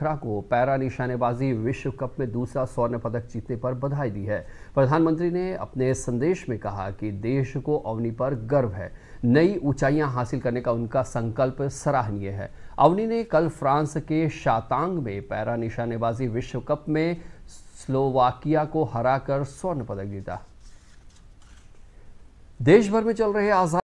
शिखरा को पैरा निशानेबाजी विश्व कप में दूसरा स्वर्ण पदक जीतने पर बधाई दी है प्रधानमंत्री ने अपने संदेश में कहा कि देश को अवनी पर गर्व है नई ऊंचाइयां हासिल करने का उनका संकल्प सराहनीय है अवनी ने कल फ्रांस के शातांग में पैरा निशानेबाजी विश्व कप में स्लोवाकिया को हराकर स्वर्ण पदक जीता देश भर में चल रहे आजाद